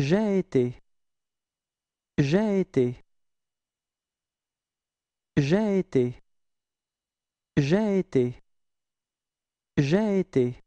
J'ai été. J'ai été. J'ai été. J'ai été. J'ai été.